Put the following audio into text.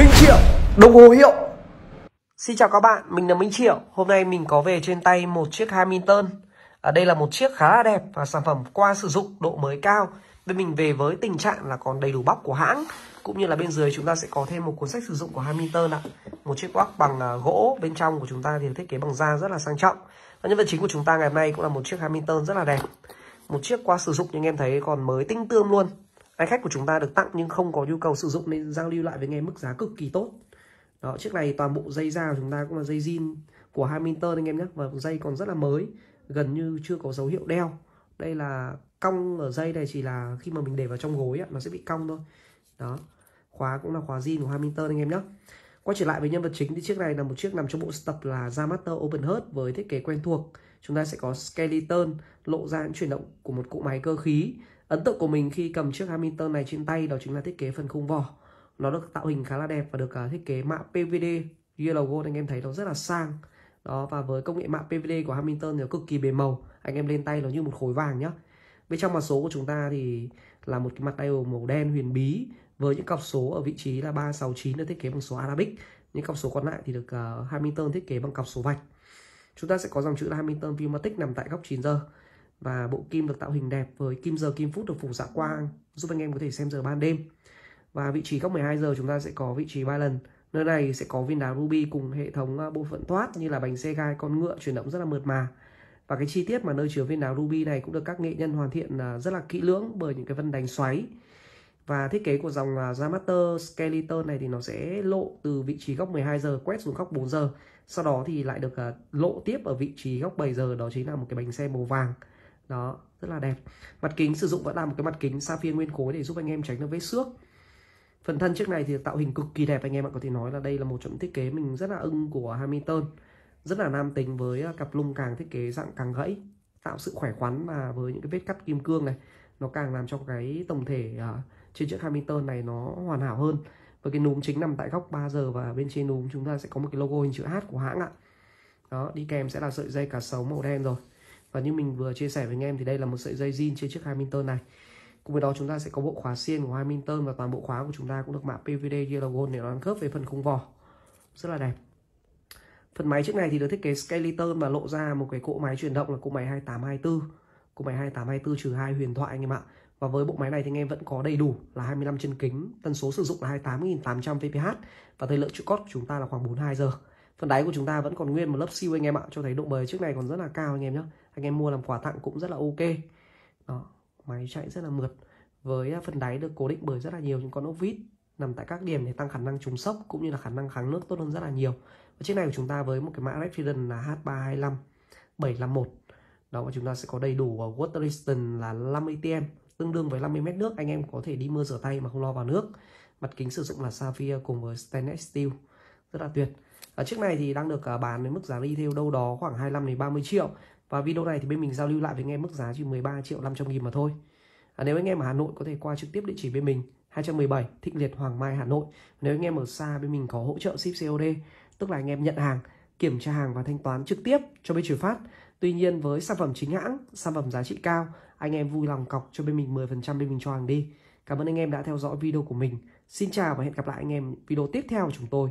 Minh Triệu Đồng hồ hiệu Xin chào các bạn, mình là Minh Triệu Hôm nay mình có về trên tay một chiếc Hamilton Ở à, Đây là một chiếc khá là đẹp và sản phẩm qua sử dụng độ mới cao Bên mình về với tình trạng là còn đầy đủ bóc của hãng Cũng như là bên dưới chúng ta sẽ có thêm một cuốn sách sử dụng của Hamilton ạ Một chiếc bóc bằng à, gỗ bên trong của chúng ta thì thiết kế bằng da rất là sang trọng Và nhân vật chính của chúng ta ngày hôm nay cũng là một chiếc Hamilton rất là đẹp Một chiếc qua sử dụng nhưng em thấy còn mới tinh tương luôn Máy khách của chúng ta được tặng nhưng không có nhu cầu sử dụng nên giao lưu lại với nghe mức giá cực kỳ tốt. Đó, chiếc này toàn bộ dây da của chúng ta cũng là dây zin của Hamilton anh em nhé và dây còn rất là mới, gần như chưa có dấu hiệu đeo. Đây là cong ở dây này chỉ là khi mà mình để vào trong gối ấy, nó sẽ bị cong thôi. Đó. Khóa cũng là khóa zin của Hamilton anh em nhé Quay trở lại với nhân vật chính thì chiếc này là một chiếc nằm trong bộ sưu tập là Yamato Open Heart với thiết kế quen thuộc. Chúng ta sẽ có skeleton lộ ra những chuyển động của một cỗ máy cơ khí. Ấn tượng của mình khi cầm chiếc Hamilton này trên tay đó chính là thiết kế phần khung vỏ. Nó được tạo hình khá là đẹp và được à, thiết kế mạ PVD Yellow Gold anh em thấy nó rất là sang. Đó và với công nghệ mạ PVD của Hamilton thì nó cực kỳ bề màu. Anh em lên tay nó như một khối vàng nhá. Bên trong mặt số của chúng ta thì là một cái mặt diode màu đen huyền bí với những cọc số ở vị trí là 369 được thiết kế bằng số Arabic những cọc số còn lại thì được uh, Hamilton thiết kế bằng cọc số vạch chúng ta sẽ có dòng chữ là Hamilton Viewmatic nằm tại góc 9 giờ và bộ kim được tạo hình đẹp với kim giờ kim phút được phủ dạ quang giúp anh em có thể xem giờ ban đêm và vị trí góc 12 giờ chúng ta sẽ có vị trí ba lần nơi này sẽ có viên đá ruby cùng hệ thống ờ, bộ phận thoát như là bánh xe gai con ngựa chuyển động rất là mượt mà và cái chi tiết mà nơi chứa viên đá ruby này cũng được các nghệ nhân hoàn thiện ờ, rất là kỹ lưỡng bởi những cái vân đánh xoáy và thiết kế của dòng uh, à, Yamater Skeleton này thì nó sẽ lộ từ vị trí góc 12 giờ quét xuống góc 4 giờ sau đó thì lại được à, lộ tiếp ở vị trí góc 7 giờ đó chính là một cái bánh xe màu vàng đó rất là đẹp mặt kính sử dụng vẫn là một cái mặt kính sapphire nguyên khối để giúp anh em tránh được vết xước phần thân chiếc này thì tạo hình cực kỳ đẹp anh em ạ có thể nói là đây là một trong thiết kế mình rất là ưng của Hamilton rất là nam tính với à, cặp lung càng thiết kế dạng càng gãy tạo sự khỏe khoắn và với những cái vết cắt kim cương này nó càng làm cho cái tổng thể uh, trên chiếc Hamilton này nó hoàn hảo hơn và cái núm chính nằm tại góc 3 giờ và bên trên núm chúng ta sẽ có một cái logo hình chữ H của hãng ạ đó đi kèm sẽ là sợi dây cá sấu màu đen rồi và như mình vừa chia sẻ với anh em thì đây là một sợi dây zin trên chiếc Hamilton này cùng với đó chúng ta sẽ có bộ khóa xiên của Hamilton và toàn bộ khóa của chúng ta cũng được mạ PVD Yellow Gold để nó ăn khớp về phần khung vỏ rất là đẹp phần máy trước này thì được thiết kế skeleton và lộ ra một cái cỗ máy chuyển động là cỗ máy 2824 cỗ máy 2824 trừ hai huyền thoại anh em ạ và với bộ máy này thì anh em vẫn có đầy đủ là 25 chân kính tần số sử dụng là 28.800 vph và thời lượng trụ cốt của chúng ta là khoảng 42 giờ phần đáy của chúng ta vẫn còn nguyên một lớp siêu anh em ạ cho thấy độ bời trước này còn rất là cao anh em nhé anh em mua làm quà tặng cũng rất là ok đó máy chạy rất là mượt với à, phần đáy được cố định bởi rất là nhiều những con ốc vít nằm tại các điểm để tăng khả năng chống sốc cũng như là khả năng kháng nước tốt hơn rất là nhiều và chiếc này của chúng ta với một cái mã Refiden là H325 751 đó và chúng ta sẽ có đầy đủ à, water resistant là 50 tm tương đương với 50 mét nước anh em có thể đi mưa rửa tay mà không lo vào nước mặt kính sử dụng là sapphire cùng với stainless steel rất là tuyệt ở chiếc này thì đang được à, bán với mức giá đi theo đâu đó khoảng 25 đến 30 triệu và video này thì bên mình giao lưu lại với anh em mức giá chỉ 13 triệu 500 nghìn mà thôi à, nếu anh em ở Hà Nội có thể qua trực tiếp địa chỉ bên mình 217 Thịnh Liệt Hoàng Mai Hà Nội nếu anh em ở xa bên mình có hỗ trợ ship COD tức là anh em nhận hàng kiểm tra hàng và thanh toán trực tiếp cho bên chuyển phát Tuy nhiên với sản phẩm chính hãng, sản phẩm giá trị cao, anh em vui lòng cọc cho bên mình 10% bên mình cho hàng đi. Cảm ơn anh em đã theo dõi video của mình. Xin chào và hẹn gặp lại anh em video tiếp theo của chúng tôi.